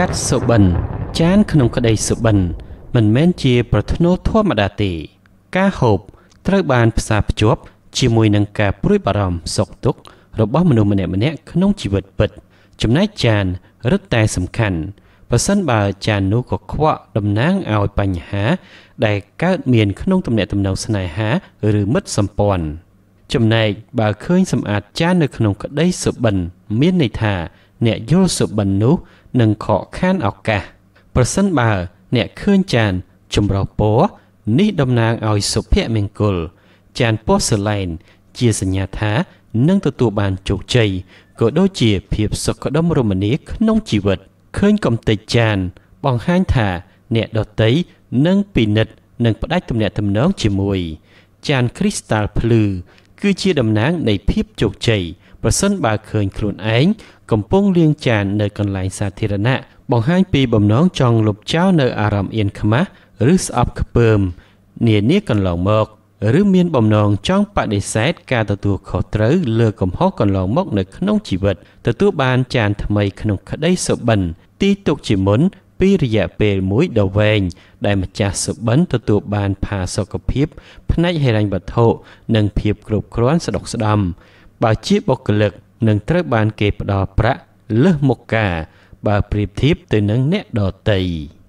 កាត់សុបិនចានក្នុងក្តីសុបិន មិនមែនជាប្រធ្នូធម្មតាទេការហូបត្រូវបានផ្សារភ្ជាប់ជាមួយនឹងការព្រួយបារម្ភសោកទុក្ខរបស់មនុស្សម្នាក់ៗក្នុងជីវិតពិតចំណែកចានរឹតតែសំខាន់ប្រសិនបើចាននោះក៏ខ្វក់តំណាងឲ្យបញ្ហា ដែលកើតមានក្នុងទំនាក់ទំនងស្នេហាឬមិត្តសម្ព័ន្ធចំណែកបើឃើញសម្អាតចាននៅក្នុងក្តីសុបិន មានន័យថាអ្នកយល់សុបិននោះនឹងខកខានឱកាសប្រសិនបើអ្នកឃើញចានចម្រុះពណ៌នេះតំណាងឲ្យសុភមង្គលចានពណ៌សេឡែនជាសញ្ញាថានឹងទទួលបានជោគជ័យក៏ដូចជាភាពសុខដុមរមនាក្នុងជីវិតឃើញកំទេចចានបង្ហាញថាអ្នកដតីនឹងពិនិត្យនិងផ្ដាច់ទំនាក់ទំនងជាមួយ ចានគ្រីស្តាល់ភ្លឺគឺជាតំណាងនៃភាពជោគជ័យប្រសិនបើឃើញខ្លួនឯងកំពុងលាងចាននៅកន្លែងសាធារណៈបង្ហាញពីបំណងចង់លុបចោលនៅអារម្មណ៍អៀនខ្មាស់ឬស្អប់ខ្ពើមនានាកន្លងមក ឬមានបំណងចង់បដិសេធការទទួលខុសត្រូវលើកំហុសកន្លងមកនៅក្នុងជីវិតទទួលបានចានថ្មីក្នុងក្តីសុបិនទីទុកជាមុនពីរយៈពេលមួយដ៏វែងដែលម្ចាស់សុបិនទទួលបានផាសុកភាពផ្នែកហិរញ្ញវត្ថុនិងភាពគ្រប់គ្រាន់ស្ដុកស្ដម្ភបើជាបុគ្គលិកនឹងត្រូវ បាន គេផ្ដល់ប្រាក់លើសមុខការបើប្រៀបធៀបទៅនឹងអ្នកដទៃ។